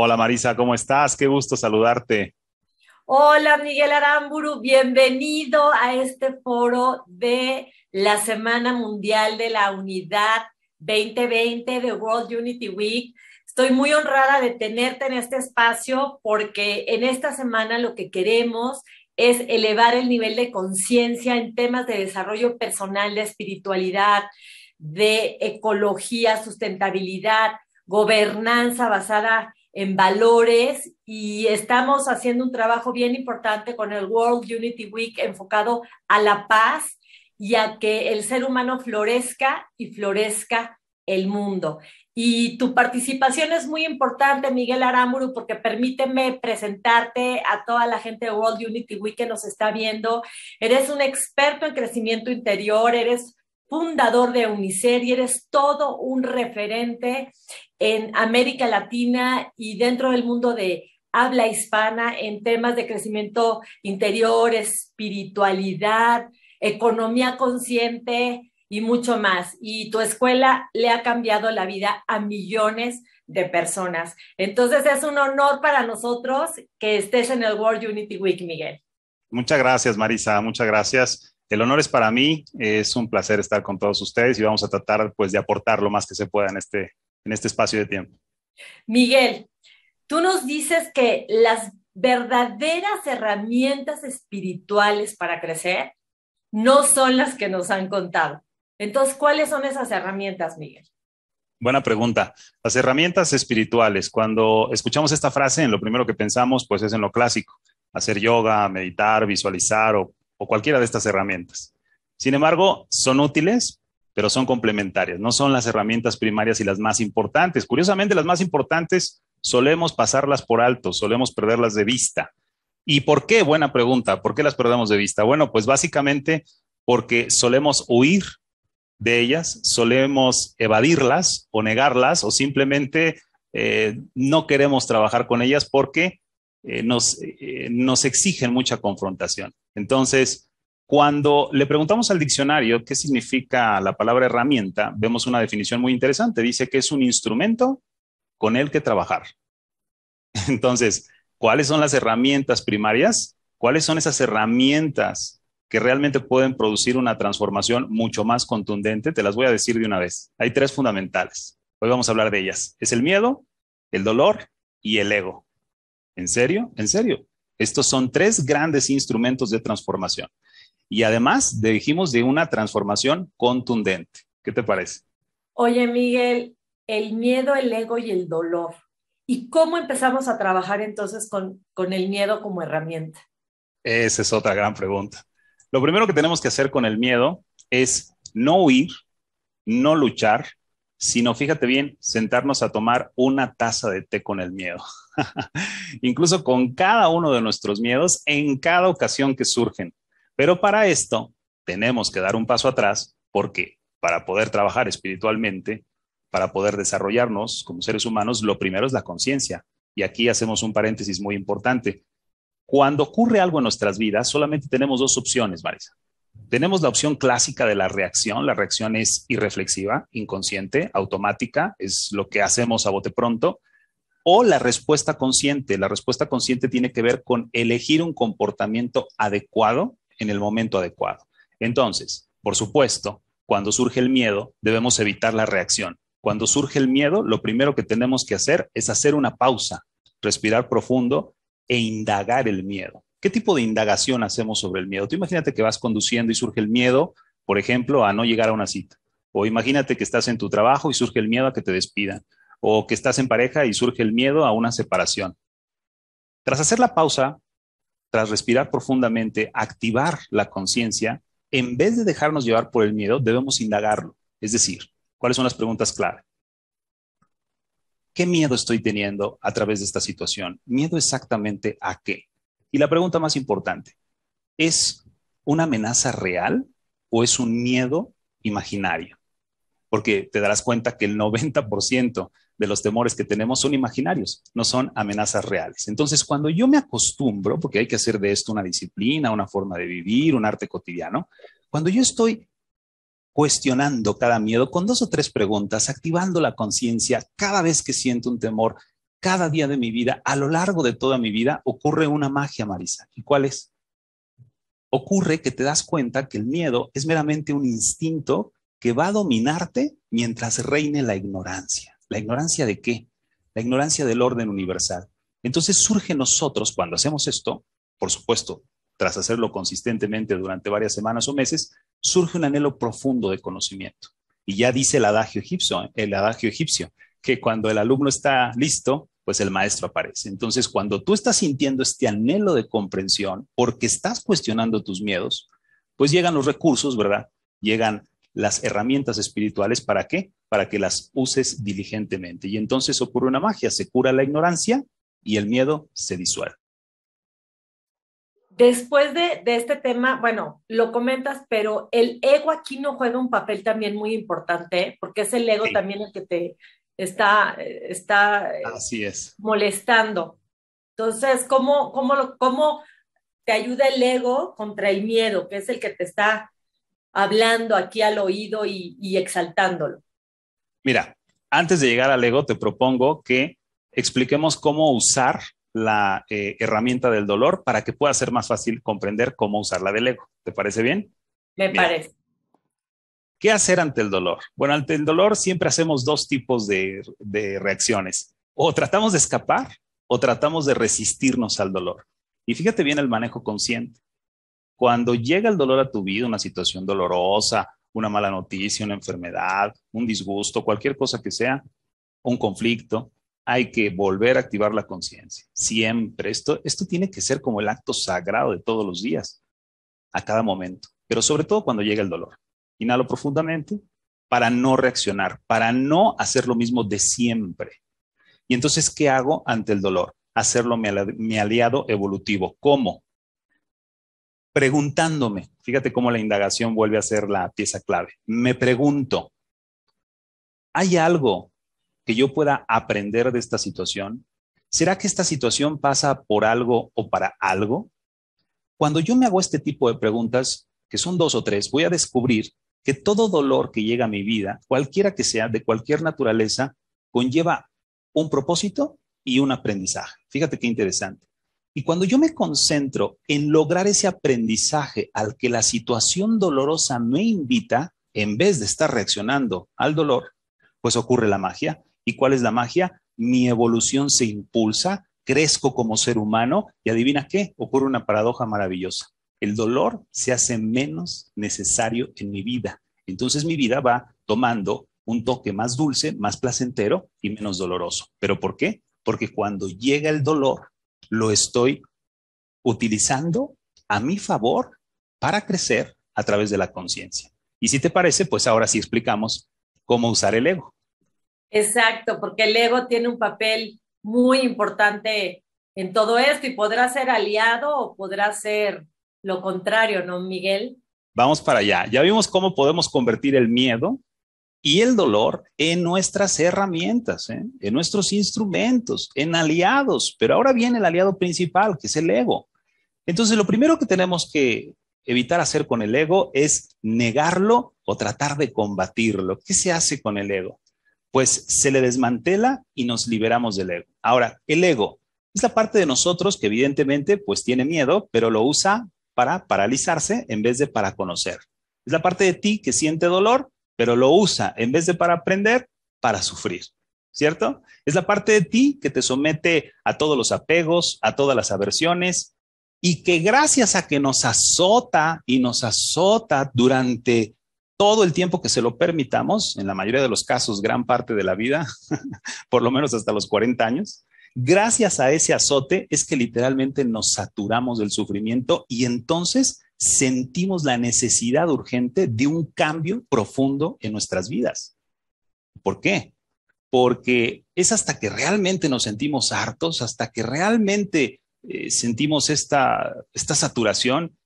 Hola Marisa, ¿cómo estás? Qué gusto saludarte. Hola Miguel Aramburu, bienvenido a este foro de la Semana Mundial de la Unidad 2020 de World Unity Week. Estoy muy honrada de tenerte en este espacio porque en esta semana lo que queremos es elevar el nivel de conciencia en temas de desarrollo personal, de espiritualidad, de ecología, sustentabilidad, gobernanza basada en valores y estamos haciendo un trabajo bien importante con el World Unity Week enfocado a la paz y a que el ser humano florezca y florezca el mundo. Y tu participación es muy importante, Miguel Aramburu, porque permíteme presentarte a toda la gente de World Unity Week que nos está viendo. Eres un experto en crecimiento interior, eres fundador de Unicer y eres todo un referente en América Latina y dentro del mundo de habla hispana en temas de crecimiento interior, espiritualidad, economía consciente y mucho más. Y tu escuela le ha cambiado la vida a millones de personas. Entonces es un honor para nosotros que estés en el World Unity Week, Miguel. Muchas gracias, Marisa. Muchas gracias. El honor es para mí, es un placer estar con todos ustedes y vamos a tratar pues de aportar lo más que se pueda en este, en este espacio de tiempo. Miguel, tú nos dices que las verdaderas herramientas espirituales para crecer no son las que nos han contado. Entonces, ¿cuáles son esas herramientas, Miguel? Buena pregunta. Las herramientas espirituales, cuando escuchamos esta frase, en lo primero que pensamos, pues es en lo clásico, hacer yoga, meditar, visualizar o o cualquiera de estas herramientas. Sin embargo, son útiles, pero son complementarias, no son las herramientas primarias y las más importantes. Curiosamente, las más importantes solemos pasarlas por alto, solemos perderlas de vista. ¿Y por qué? Buena pregunta. ¿Por qué las perdemos de vista? Bueno, pues básicamente porque solemos huir de ellas, solemos evadirlas o negarlas o simplemente eh, no queremos trabajar con ellas porque eh, nos, eh, nos exigen mucha confrontación. Entonces, cuando le preguntamos al diccionario qué significa la palabra herramienta, vemos una definición muy interesante. Dice que es un instrumento con el que trabajar. Entonces, ¿cuáles son las herramientas primarias? ¿Cuáles son esas herramientas que realmente pueden producir una transformación mucho más contundente? Te las voy a decir de una vez. Hay tres fundamentales. Hoy vamos a hablar de ellas. Es el miedo, el dolor y el ego. ¿En serio? ¿En serio? Estos son tres grandes instrumentos de transformación. Y además dijimos de una transformación contundente. ¿Qué te parece? Oye, Miguel, el miedo, el ego y el dolor. ¿Y cómo empezamos a trabajar entonces con, con el miedo como herramienta? Esa es otra gran pregunta. Lo primero que tenemos que hacer con el miedo es no huir, no luchar, sino, fíjate bien, sentarnos a tomar una taza de té con el miedo. Incluso con cada uno de nuestros miedos en cada ocasión que surgen. Pero para esto tenemos que dar un paso atrás porque para poder trabajar espiritualmente, para poder desarrollarnos como seres humanos, lo primero es la conciencia. Y aquí hacemos un paréntesis muy importante. Cuando ocurre algo en nuestras vidas, solamente tenemos dos opciones, Marisa. Tenemos la opción clásica de la reacción. La reacción es irreflexiva, inconsciente, automática, es lo que hacemos a bote pronto. O la respuesta consciente. La respuesta consciente tiene que ver con elegir un comportamiento adecuado en el momento adecuado. Entonces, por supuesto, cuando surge el miedo, debemos evitar la reacción. Cuando surge el miedo, lo primero que tenemos que hacer es hacer una pausa, respirar profundo e indagar el miedo. ¿Qué tipo de indagación hacemos sobre el miedo? Tú imagínate que vas conduciendo y surge el miedo, por ejemplo, a no llegar a una cita. O imagínate que estás en tu trabajo y surge el miedo a que te despidan. O que estás en pareja y surge el miedo a una separación. Tras hacer la pausa, tras respirar profundamente, activar la conciencia, en vez de dejarnos llevar por el miedo, debemos indagarlo. Es decir, ¿cuáles son las preguntas clave? ¿Qué miedo estoy teniendo a través de esta situación? ¿Miedo exactamente a qué? Y la pregunta más importante, ¿es una amenaza real o es un miedo imaginario? Porque te darás cuenta que el 90% de los temores que tenemos son imaginarios, no son amenazas reales. Entonces, cuando yo me acostumbro, porque hay que hacer de esto una disciplina, una forma de vivir, un arte cotidiano, cuando yo estoy cuestionando cada miedo con dos o tres preguntas, activando la conciencia cada vez que siento un temor, cada día de mi vida, a lo largo de toda mi vida, ocurre una magia, Marisa. ¿Y cuál es? Ocurre que te das cuenta que el miedo es meramente un instinto que va a dominarte mientras reine la ignorancia. ¿La ignorancia de qué? La ignorancia del orden universal. Entonces surge nosotros cuando hacemos esto, por supuesto, tras hacerlo consistentemente durante varias semanas o meses, surge un anhelo profundo de conocimiento. Y ya dice el adagio egipcio, ¿eh? el adagio egipcio, que cuando el alumno está listo, pues el maestro aparece. Entonces, cuando tú estás sintiendo este anhelo de comprensión porque estás cuestionando tus miedos, pues llegan los recursos, ¿verdad? Llegan las herramientas espirituales, ¿para qué? Para que las uses diligentemente. Y entonces ocurre una magia, se cura la ignorancia y el miedo se disuelve. Después de, este tema, bueno, lo comentas, pero el ego aquí no juega un papel también muy importante, porque es el ego también el que te, está, está eh, es. molestando. Entonces, ¿cómo, cómo, ¿cómo te ayuda el ego contra el miedo, que es el que te está hablando aquí al oído y, exaltándolo? Mira, antes de llegar al ego, te propongo que expliquemos cómo usar la eh, herramienta del dolor para que pueda ser más fácil comprender cómo usarla del ego. ¿Te parece bien? Me parece. ¿Qué hacer ante el dolor? Bueno, ante el dolor siempre hacemos dos tipos de, reacciones. O tratamos de escapar o tratamos de resistirnos al dolor. Y fíjate bien el manejo consciente. Cuando llega el dolor a tu vida, una situación dolorosa, una mala noticia, una enfermedad, un disgusto, cualquier cosa que sea, un conflicto, hay que volver a activar la conciencia. Siempre. Esto, esto tiene que ser como el acto sagrado de todos los días, a cada momento, pero sobre todo cuando llega el dolor inhalo profundamente para no reaccionar, para no hacer lo mismo de siempre. Y entonces, ¿qué hago ante el dolor? Hacerlo mi, aliado evolutivo. ¿Cómo? Preguntándome. Fíjate cómo la indagación vuelve a ser la pieza clave. Me pregunto, ¿hay algo que yo pueda aprender de esta situación? ¿Será que esta situación pasa por algo o para algo? Cuando yo me hago este tipo de preguntas, que son dos o tres, voy a descubrir que todo dolor que llega a mi vida, cualquiera que sea, de cualquier naturaleza, conlleva un propósito y un aprendizaje. Fíjate qué interesante. Y cuando yo me concentro en lograr ese aprendizaje al que la situación dolorosa me invita, en vez de estar reaccionando al dolor, pues ocurre la magia. ¿Y cuál es la magia? Mi evolución se impulsa, crezco como ser humano y adivina qué, ocurre una paradoja maravillosa el dolor se hace menos necesario en mi vida. Entonces mi vida va tomando un toque más dulce, más placentero y menos doloroso. ¿Pero por qué? Porque cuando llega el dolor, lo estoy utilizando a mi favor para crecer a través de la conciencia. Y si te parece, pues ahora sí explicamos cómo usar el ego. Exacto, porque el ego tiene un papel muy importante en todo esto y podrá ser aliado o podrá ser lo contrario, ¿no, Miguel? Vamos para allá. Ya vimos cómo podemos convertir el miedo y el dolor en nuestras herramientas, ¿eh? en nuestros instrumentos, en aliados. Pero ahora viene el aliado principal, que es el ego. Entonces, lo primero que tenemos que evitar hacer con el ego es negarlo o tratar de combatirlo. ¿Qué se hace con el ego? Pues se le desmantela y nos liberamos del ego. Ahora, el ego es la parte de nosotros que evidentemente pues tiene miedo, pero lo usa para paralizarse en vez de para conocer. Es la parte de ti que siente dolor, pero lo usa en vez de para aprender, para sufrir. ¿Cierto? Es la parte de ti que te somete a todos los apegos, a todas las aversiones, y que gracias a que nos azota y nos azota durante todo el tiempo que se lo permitamos, en la mayoría de los casos, gran parte de la vida, por lo menos hasta los 40 años, Gracias a ese azote es que literalmente nos saturamos del sufrimiento y entonces sentimos la necesidad urgente de un cambio profundo en nuestras vidas. ¿Por qué? Porque es hasta que realmente nos sentimos hartos, hasta que realmente eh, sentimos esta, esta saturación,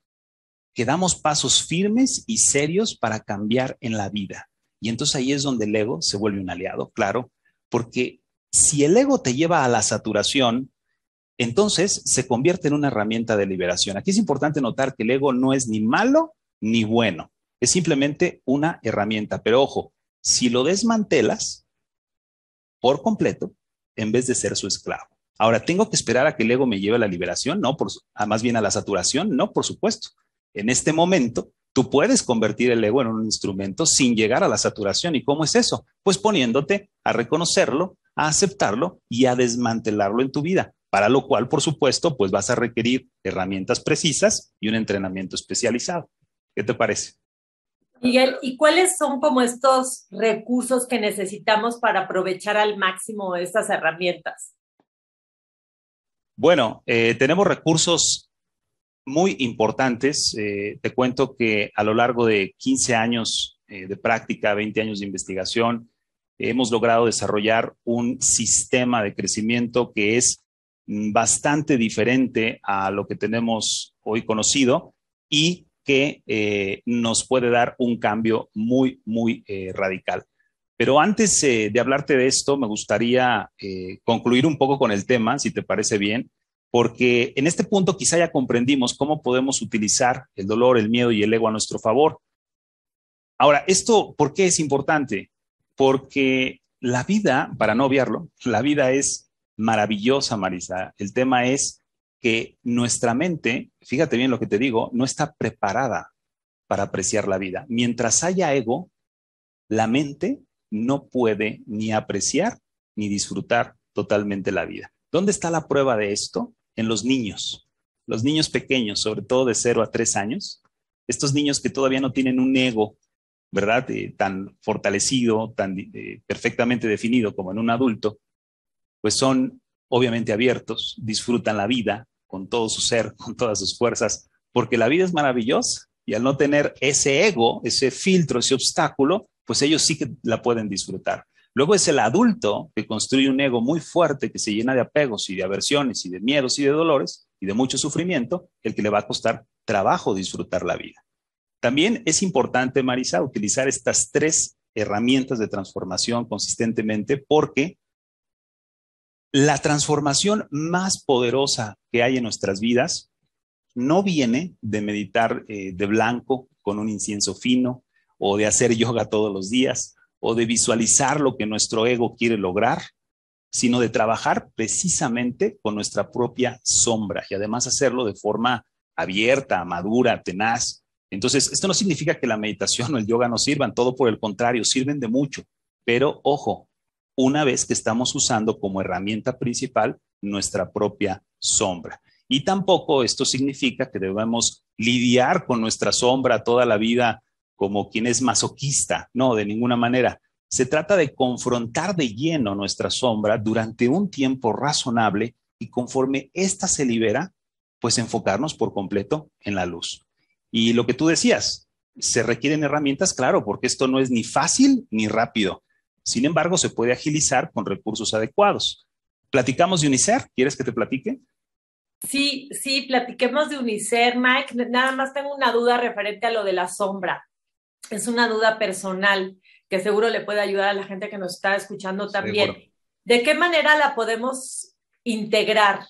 que damos pasos firmes y serios para cambiar en la vida. Y entonces ahí es donde el ego se vuelve un aliado, claro, porque si el ego te lleva a la saturación, entonces se convierte en una herramienta de liberación. Aquí es importante notar que el ego no es ni malo ni bueno, es simplemente una herramienta. Pero ojo, si lo desmantelas por completo, en vez de ser su esclavo. Ahora, ¿tengo que esperar a que el ego me lleve a la liberación? No, ah, más bien a la saturación, no, por supuesto. En este momento, tú puedes convertir el ego en un instrumento sin llegar a la saturación. ¿Y cómo es eso? Pues poniéndote a reconocerlo a aceptarlo y a desmantelarlo en tu vida, para lo cual, por supuesto, pues vas a requerir herramientas precisas y un entrenamiento especializado. ¿Qué te parece? Miguel, ¿y cuáles son como estos recursos que necesitamos para aprovechar al máximo estas herramientas? Bueno, eh, tenemos recursos muy importantes. Eh, te cuento que a lo largo de 15 años eh, de práctica, 20 años de investigación, hemos logrado desarrollar un sistema de crecimiento que es mm, bastante diferente a lo que tenemos hoy conocido y que eh, nos puede dar un cambio muy, muy eh, radical. Pero antes eh, de hablarte de esto, me gustaría concluir un poco con el tema, si te parece bien, porque en este punto quizá ya comprendimos cómo podemos utilizar el dolor, el miedo y el ego a nuestro favor. Ahora, ¿esto por qué es importante? porque la vida, para no obviarlo, la vida es maravillosa, Marisa. El tema es que nuestra mente, fíjate bien lo que te digo, no está preparada para apreciar la vida. Mientras haya ego, la mente no puede ni apreciar ni disfrutar totalmente la vida. ¿Dónde está la prueba de esto? En los niños. Los niños pequeños, sobre todo de 0 a 3 años, estos niños que todavía no tienen un ego ¿verdad? Eh, tan fortalecido, tan eh, perfectamente definido como en un adulto, pues son obviamente abiertos, disfrutan la vida con todo su ser, con todas sus fuerzas, porque la vida es maravillosa y al no tener ese ego, ese filtro, ese obstáculo, pues ellos sí que la pueden disfrutar. Luego es el adulto que construye un ego muy fuerte que se llena de apegos y de aversiones y de miedos y de dolores y de mucho sufrimiento, el que le va a costar trabajo disfrutar la vida. También es importante, Marisa, utilizar estas tres herramientas de transformación consistentemente porque la transformación más poderosa que hay en nuestras vidas no viene de meditar eh, de blanco con un incienso fino o de hacer yoga todos los días o de visualizar lo que nuestro ego quiere lograr, sino de trabajar precisamente con nuestra propia sombra y además hacerlo de forma abierta, madura, tenaz, entonces, esto no significa que la meditación o el yoga no sirvan, todo por el contrario, sirven de mucho. Pero ojo, una vez que estamos usando como herramienta principal nuestra propia sombra. Y tampoco esto significa que debamos lidiar con nuestra sombra toda la vida como quien es masoquista, no, de ninguna manera. Se trata de confrontar de lleno nuestra sombra durante un tiempo razonable y conforme ésta se libera, pues enfocarnos por completo en la luz. Y lo que tú decías, se requieren herramientas, claro, porque esto no es ni fácil ni rápido. Sin embargo, se puede agilizar con recursos adecuados. ¿Platicamos de UNICER? ¿Quieres que te platique? Sí, sí, platiquemos de UNICER, Mike. Nada más tengo una duda referente a lo de la sombra. Es una duda personal que seguro le puede ayudar a la gente que nos está escuchando también. ¿De qué manera la podemos integrar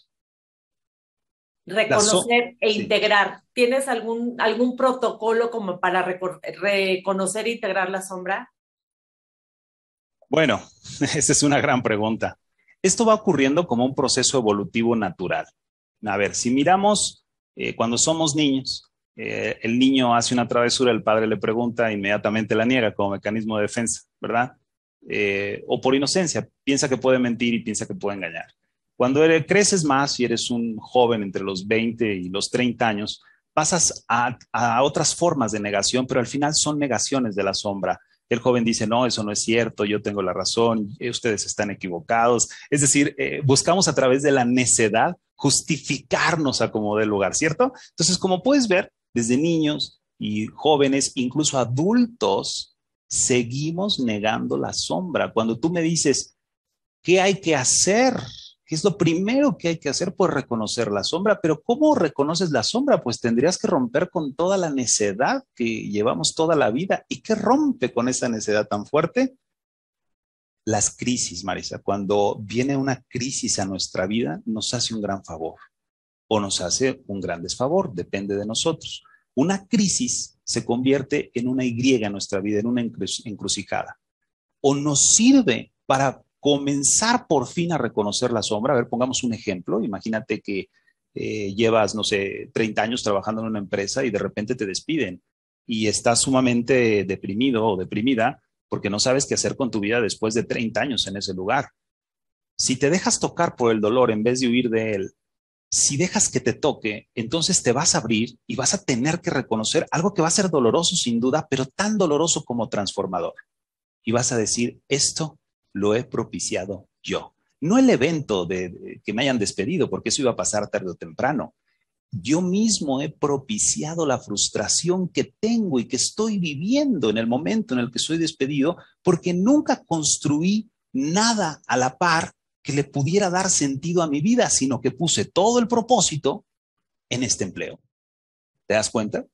Reconocer e integrar. ¿Tienes algún, algún protocolo como para reconocer e integrar la sombra? Bueno, esa es una gran pregunta. Esto va ocurriendo como un proceso evolutivo natural. A ver, si miramos eh, cuando somos niños, eh, el niño hace una travesura, el padre le pregunta, inmediatamente la niega como mecanismo de defensa, ¿verdad? Eh, o por inocencia, piensa que puede mentir y piensa que puede engañar. Cuando creces más y eres un joven entre los 20 y los 30 años, pasas a, otras formas de negación, pero al final son negaciones de la sombra. El joven dice, no, eso no es cierto, yo tengo la razón, eh, ustedes están equivocados. Es decir, eh, buscamos a través de la necedad justificarnos a como del lugar, ¿cierto? Entonces, como puedes ver, desde niños y jóvenes, incluso adultos, seguimos negando la sombra. Cuando tú me dices, ¿qué hay que hacer que es lo primero que hay que hacer, por reconocer la sombra. Pero ¿cómo reconoces la sombra? Pues tendrías que romper con toda la necedad que llevamos toda la vida. ¿Y qué rompe con esa necedad tan fuerte? Las crisis, Marisa. Cuando viene una crisis a nuestra vida, nos hace un gran favor o nos hace un gran desfavor, depende de nosotros. Una crisis se convierte en una Y en nuestra vida, en una encrucijada. O nos sirve para comenzar por fin a reconocer la sombra. A ver, pongamos un ejemplo. Imagínate que eh, llevas, no sé, 30 años trabajando en una empresa y de repente te despiden y estás sumamente deprimido o deprimida porque no sabes qué hacer con tu vida después de 30 años en ese lugar. Si te dejas tocar por el dolor en vez de huir de él, si dejas que te toque, entonces te vas a abrir y vas a tener que reconocer algo que va a ser doloroso sin duda, pero tan doloroso como transformador. Y vas a decir, esto lo he propiciado yo. No el evento de, que me hayan despedido, porque eso iba a pasar tarde o temprano. Yo mismo he propiciado la frustración que tengo y que estoy viviendo en el momento en el que soy despedido, porque nunca construí nada a la par que le pudiera dar sentido a mi vida, sino que puse todo el propósito en este empleo. ¿Te das cuenta?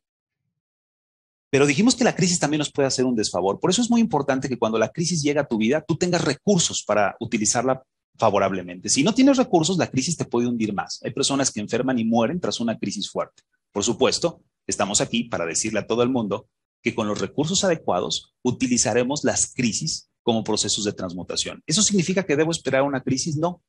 Pero dijimos que la crisis también nos puede hacer un desfavor. Por eso es muy importante que cuando la crisis llega a tu vida, tú tengas recursos para utilizarla favorablemente. Si no tienes recursos, la crisis te puede hundir más. Hay personas que enferman y mueren tras una crisis fuerte. Por supuesto, estamos aquí para decirle a todo el mundo que con los recursos adecuados utilizaremos las crisis como procesos de transmutación. ¿Eso significa que debo esperar una crisis? No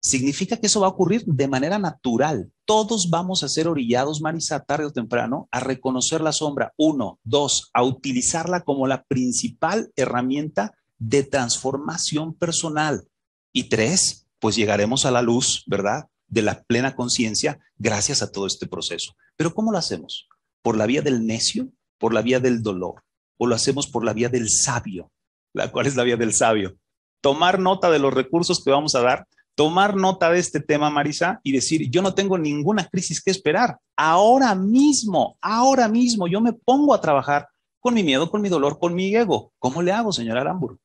significa que eso va a ocurrir de manera natural. Todos vamos a ser orillados, Marisa, tarde o temprano, a reconocer la sombra, uno, dos, a utilizarla como la principal herramienta de transformación personal. Y tres, pues llegaremos a la luz, ¿verdad? De la plena conciencia gracias a todo este proceso. Pero ¿cómo lo hacemos? ¿Por la vía del necio? ¿Por la vía del dolor? ¿O lo hacemos por la vía del sabio? ¿La cual es la vía del sabio? Tomar nota de los recursos que vamos a dar tomar nota de este tema, Marisa, y decir, yo no tengo ninguna crisis que esperar. Ahora mismo, ahora mismo, yo me pongo a trabajar con mi miedo, con mi dolor, con mi ego. ¿Cómo le hago, señora Aramburu?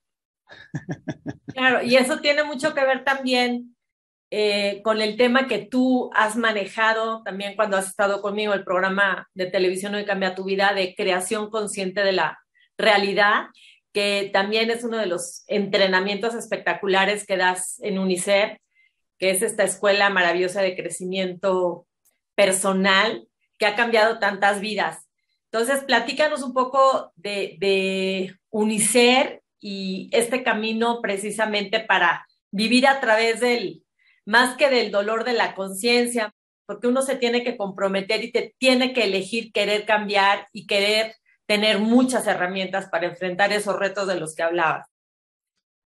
Claro, y eso tiene mucho que ver también eh, con el tema que tú has manejado también cuando has estado conmigo, el programa de televisión Hoy Cambia Tu Vida de creación consciente de la realidad que también es uno de los entrenamientos espectaculares que das en UNICEF, que es esta escuela maravillosa de crecimiento personal que ha cambiado tantas vidas. Entonces, platícanos un poco de, de UNICEF y este camino precisamente para vivir a través del, más que del dolor de la conciencia, porque uno se tiene que comprometer y te tiene que elegir querer cambiar y querer tener muchas herramientas para enfrentar esos retos de los que hablabas.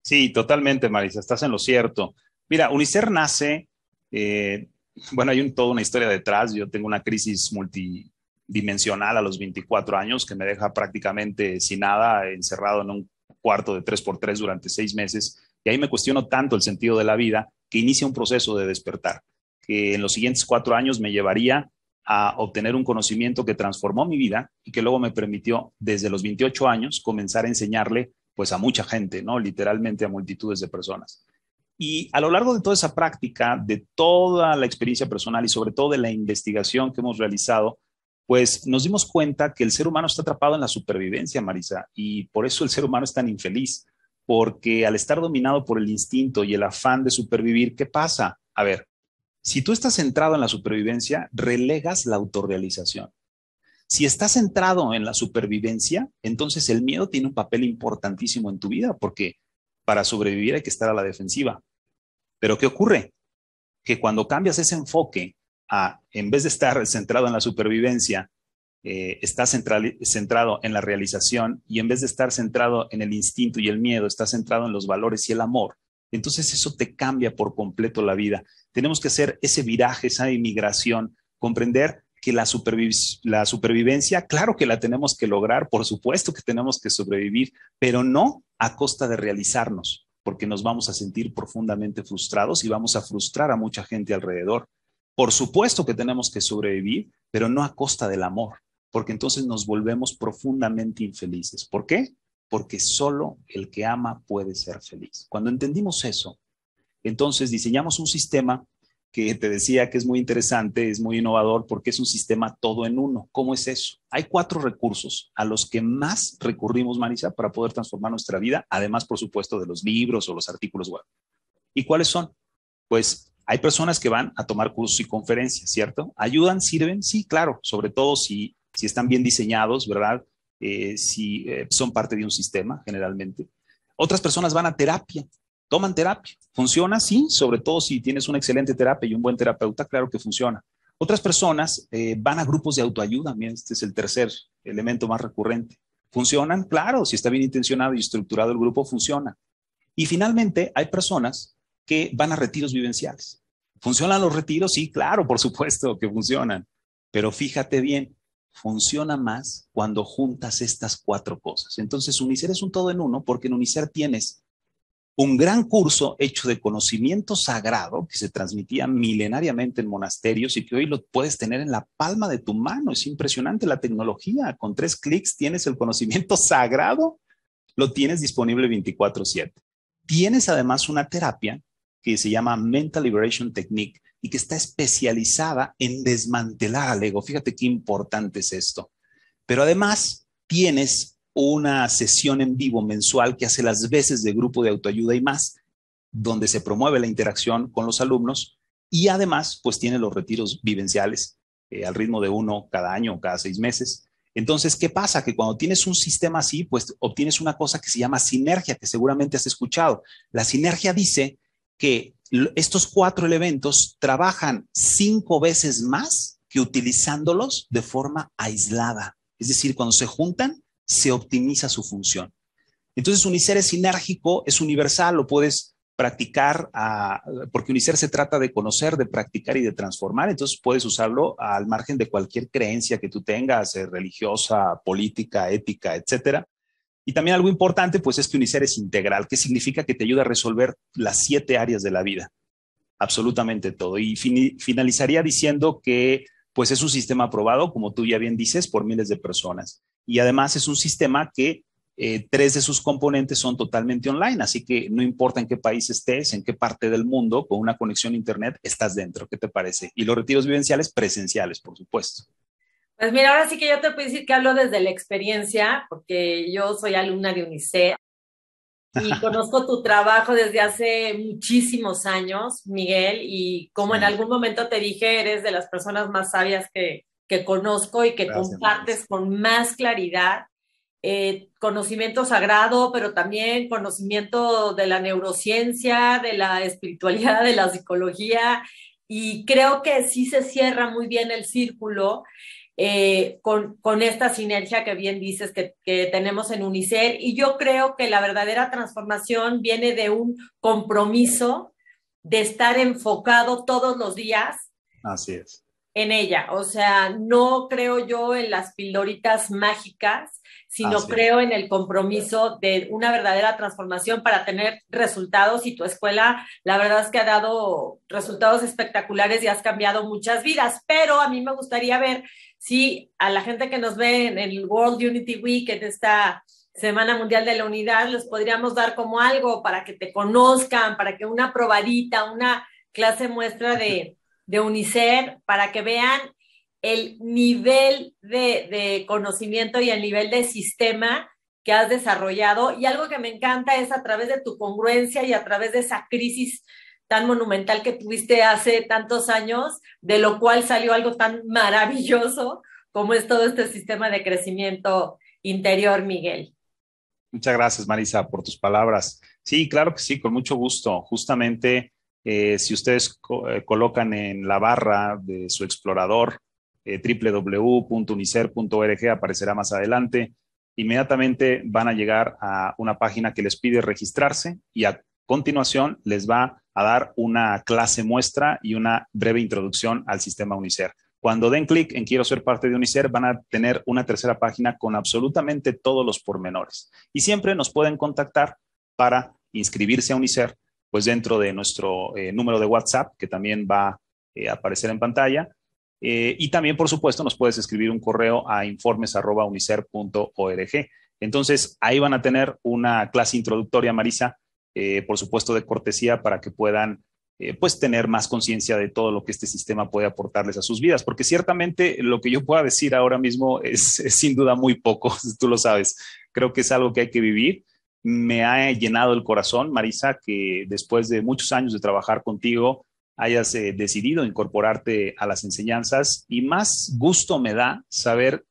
Sí, totalmente, Marisa, estás en lo cierto. Mira, UNICER nace, eh, bueno, hay un, toda una historia detrás, yo tengo una crisis multidimensional a los 24 años que me deja prácticamente sin nada, encerrado en un cuarto de 3x3 durante seis meses, y ahí me cuestiono tanto el sentido de la vida que inicia un proceso de despertar, que en los siguientes cuatro años me llevaría a obtener un conocimiento que transformó mi vida y que luego me permitió desde los 28 años comenzar a enseñarle pues a mucha gente, ¿no? Literalmente a multitudes de personas. Y a lo largo de toda esa práctica, de toda la experiencia personal y sobre todo de la investigación que hemos realizado, pues nos dimos cuenta que el ser humano está atrapado en la supervivencia, Marisa, y por eso el ser humano es tan infeliz, porque al estar dominado por el instinto y el afán de supervivir, ¿qué pasa? A ver, si tú estás centrado en la supervivencia, relegas la autorrealización. Si estás centrado en la supervivencia, entonces el miedo tiene un papel importantísimo en tu vida, porque para sobrevivir hay que estar a la defensiva. Pero ¿qué ocurre? Que cuando cambias ese enfoque a, en vez de estar centrado en la supervivencia, eh, estás centrado en la realización y en vez de estar centrado en el instinto y el miedo, estás centrado en los valores y el amor, entonces eso te cambia por completo la vida. Tenemos que hacer ese viraje, esa inmigración, comprender que la, supervivencia, claro que la tenemos que lograr, por supuesto que tenemos que sobrevivir, pero no a costa de realizarnos, porque nos vamos a sentir profundamente frustrados y vamos a frustrar a mucha gente alrededor. Por supuesto que tenemos que sobrevivir, pero no a costa del amor, porque entonces nos volvemos profundamente infelices. ¿Por qué? porque solo el que ama puede ser feliz. Cuando entendimos eso, entonces diseñamos un sistema que te decía que es muy interesante, es muy innovador, porque es un sistema todo en uno. ¿Cómo es eso? Hay cuatro recursos a los que más recurrimos, Marisa, para poder transformar nuestra vida, además, por supuesto, de los libros o los artículos web. ¿Y cuáles son? Pues hay personas que van a tomar cursos y conferencias, ¿cierto? ¿Ayudan? ¿Sirven? Sí, claro, sobre todo si, si están bien diseñados, ¿verdad? Eh, si eh, son parte de un sistema generalmente. Otras personas van a terapia, toman terapia. Funciona, sí, sobre todo si tienes una excelente terapia y un buen terapeuta, claro que funciona. Otras personas eh, van a grupos de autoayuda, este es el tercer elemento más recurrente. ¿Funcionan? Claro, si está bien intencionado y estructurado el grupo, funciona. Y finalmente, hay personas que van a retiros vivenciales. ¿Funcionan los retiros? Sí, claro, por supuesto que funcionan. Pero fíjate bien, funciona más cuando juntas estas cuatro cosas. Entonces, Unicer es un todo en uno porque en Unicer tienes un gran curso hecho de conocimiento sagrado que se transmitía milenariamente en monasterios y que hoy lo puedes tener en la palma de tu mano. Es impresionante la tecnología. Con tres clics tienes el conocimiento sagrado, lo tienes disponible 24/7. Tienes además una terapia que se llama Mental Liberation Technique, y que está especializada en desmantelar al ego. Fíjate qué importante es esto. Pero además tienes una sesión en vivo mensual que hace las veces de grupo de autoayuda y más, donde se promueve la interacción con los alumnos y además pues tiene los retiros vivenciales eh, al ritmo de uno cada año o cada seis meses. Entonces, ¿qué pasa? Que cuando tienes un sistema así, pues obtienes una cosa que se llama sinergia, que seguramente has escuchado. La sinergia dice que estos cuatro elementos trabajan cinco veces más que utilizándolos de forma aislada. Es decir, cuando se juntan, se optimiza su función. Entonces, Unicer es sinérgico, es universal, lo puedes practicar, porque Unicer se trata de conocer, de practicar y de transformar, entonces puedes usarlo al margen de cualquier creencia que tú tengas, eh, religiosa, política, ética, etcétera. Y también algo importante, pues es que UNICER es integral, que significa que te ayuda a resolver las siete áreas de la vida, absolutamente todo. Y finalizaría diciendo que pues es un sistema aprobado, como tú ya bien dices, por miles de personas. Y además es un sistema que eh, tres de sus componentes son totalmente online, así que no importa en qué país estés, en qué parte del mundo, con una conexión a Internet, estás dentro. ¿Qué te parece? Y los retiros vivenciales presenciales, por supuesto. Pues mira, ahora sí que yo te puedo decir que hablo desde la experiencia, porque yo soy alumna de UNICEF y conozco tu trabajo desde hace muchísimos años, Miguel, y como en algún momento te dije, eres de las personas más sabias que, que conozco y que compartes con más claridad eh, conocimiento sagrado, pero también conocimiento de la neurociencia, de la espiritualidad, de la psicología, y creo que sí se cierra muy bien el círculo. Eh, con, esta sinergia que bien dices que, tenemos en UNICEF. Y yo creo que la verdadera transformación viene de un compromiso de estar enfocado todos los días. es. En ella. O sea, no creo yo en las pildoritas mágicas, sino creo en el compromiso de una verdadera transformación para tener resultados y tu escuela, la verdad es que ha dado resultados espectaculares y has cambiado muchas vidas, pero a mí me gustaría ver si a la gente que nos ve en el World Unity Week, en esta Semana Mundial de la Unidad, les podríamos dar como algo para que te conozcan, para que una probadita, una clase muestra de, de UNICEF, para que vean el nivel de, conocimiento y el nivel de sistema que has desarrollado. Y algo que me encanta es a través de tu congruencia y a través de esa crisis tan monumental que tuviste hace tantos años, de lo cual salió algo tan maravilloso como es todo este sistema de crecimiento interior, Miguel. Muchas gracias, Marisa, por tus palabras. Sí, claro que sí, con mucho gusto. Justamente, eh, si ustedes eh, colocan en la barra de su explorador eh, www.unicer.org aparecerá más adelante. Inmediatamente van a llegar a una página que les pide registrarse y a continuación les va a dar una clase muestra y una breve introducción al sistema UNICER. Cuando den clic en Quiero ser parte de UNICER, van a tener una tercera página con absolutamente todos los pormenores. Y siempre nos pueden contactar para inscribirse a UNICER, pues dentro de nuestro eh, número de WhatsApp, que también va eh, a aparecer en pantalla, eh, y también, por supuesto, nos puedes escribir un correo a informes.unicer.org. Entonces, ahí van a tener una clase introductoria, Marisa, eh, por supuesto, de cortesía para que puedan eh, pues tener más conciencia de todo lo que este sistema puede aportarles a sus vidas, porque ciertamente lo que yo pueda decir ahora mismo es, sin duda muy poco, tú lo sabes, creo que es algo que hay que vivir. Me ha llenado el corazón, Marisa, que después de muchos años de trabajar contigo, hayas eh, decidido incorporarte a las enseñanzas y más gusto me da saber,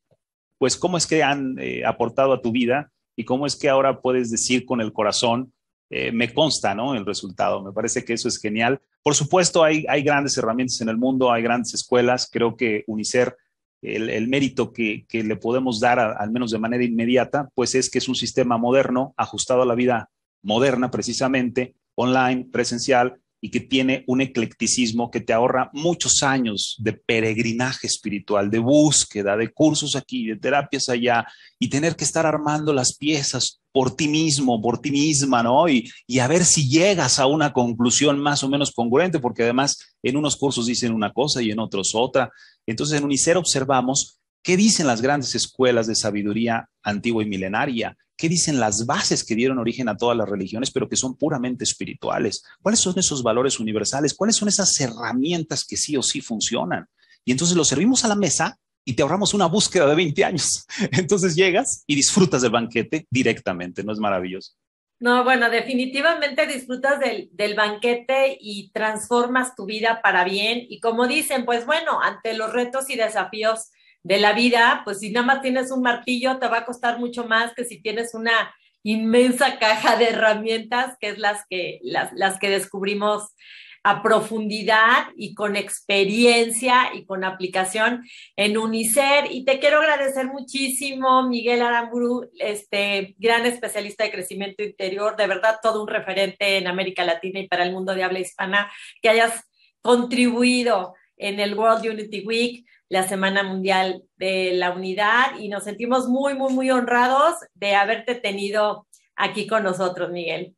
pues, cómo es que han eh, aportado a tu vida y cómo es que ahora puedes decir con el corazón, eh, me consta, ¿no? El resultado. Me parece que eso es genial. Por supuesto, hay, grandes herramientas en el mundo, hay grandes escuelas. Creo que UNICER, el, mérito que, le podemos dar, al menos de manera inmediata, pues es que es un sistema moderno, ajustado a la vida moderna precisamente, online, presencial, y que tiene un eclecticismo que te ahorra muchos años de peregrinaje espiritual, de búsqueda, de cursos aquí, de terapias allá, y tener que estar armando las piezas por ti mismo, por ti misma, ¿no? Y, y a ver si llegas a una conclusión más o menos congruente, porque además en unos cursos dicen una cosa y en otros otra. Entonces en UNICER observamos ¿Qué dicen las grandes escuelas de sabiduría antigua y milenaria? ¿Qué dicen las bases que dieron origen a todas las religiones, pero que son puramente espirituales? ¿Cuáles son esos valores universales? ¿Cuáles son esas herramientas que sí o sí funcionan? Y entonces lo servimos a la mesa y te ahorramos una búsqueda de 20 años. Entonces llegas y disfrutas del banquete directamente, ¿no es maravilloso? No, bueno, definitivamente disfrutas del, banquete y transformas tu vida para bien. Y como dicen, pues bueno, ante los retos y desafíos de la vida, pues si nada más tienes un martillo, te va a costar mucho más que si tienes una inmensa caja de herramientas, que es las que, las, que descubrimos a profundidad y con experiencia y con aplicación en Unicer. Y te quiero agradecer muchísimo, Miguel Aramburu, este gran especialista de crecimiento interior, de verdad todo un referente en América Latina y para el mundo de habla hispana, que hayas contribuido en el World Unity Week, la Semana Mundial de la Unidad, y nos sentimos muy, muy, muy honrados de haberte tenido aquí con nosotros, Miguel.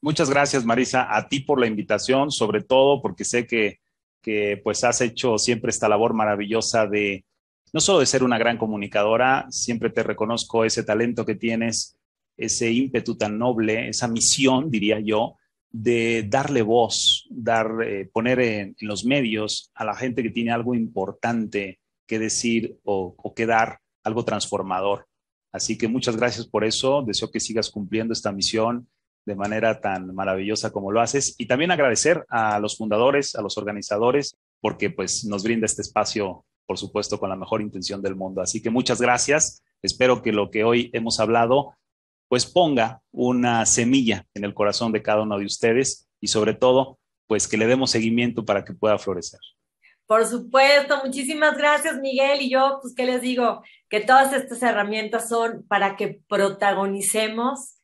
Muchas gracias, Marisa, a ti por la invitación, sobre todo porque sé que, que pues has hecho siempre esta labor maravillosa de no solo de ser una gran comunicadora, siempre te reconozco ese talento que tienes, ese ímpetu tan noble, esa misión, diría yo, de darle voz, dar, eh, poner en, los medios a la gente que tiene algo importante que decir o, o que dar, algo transformador. Así que muchas gracias por eso. Deseo que sigas cumpliendo esta misión de manera tan maravillosa como lo haces. Y también agradecer a los fundadores, a los organizadores, porque pues nos brinda este espacio, por supuesto, con la mejor intención del mundo. Así que muchas gracias. Espero que lo que hoy hemos hablado pues ponga una semilla en el corazón de cada uno de ustedes y sobre todo, pues que le demos seguimiento para que pueda florecer. Por supuesto, muchísimas gracias Miguel y yo, pues qué les digo, que todas estas herramientas son para que protagonicemos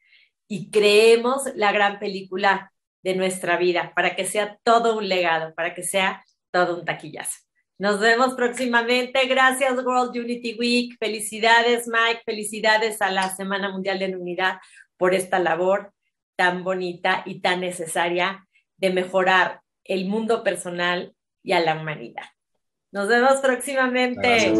y creemos la gran película de nuestra vida, para que sea todo un legado, para que sea todo un taquillazo. Nos vemos próximamente. Gracias World Unity Week. Felicidades Mike, felicidades a la Semana Mundial de la Unidad por esta labor tan bonita y tan necesaria de mejorar el mundo personal y a la humanidad. Nos vemos próximamente.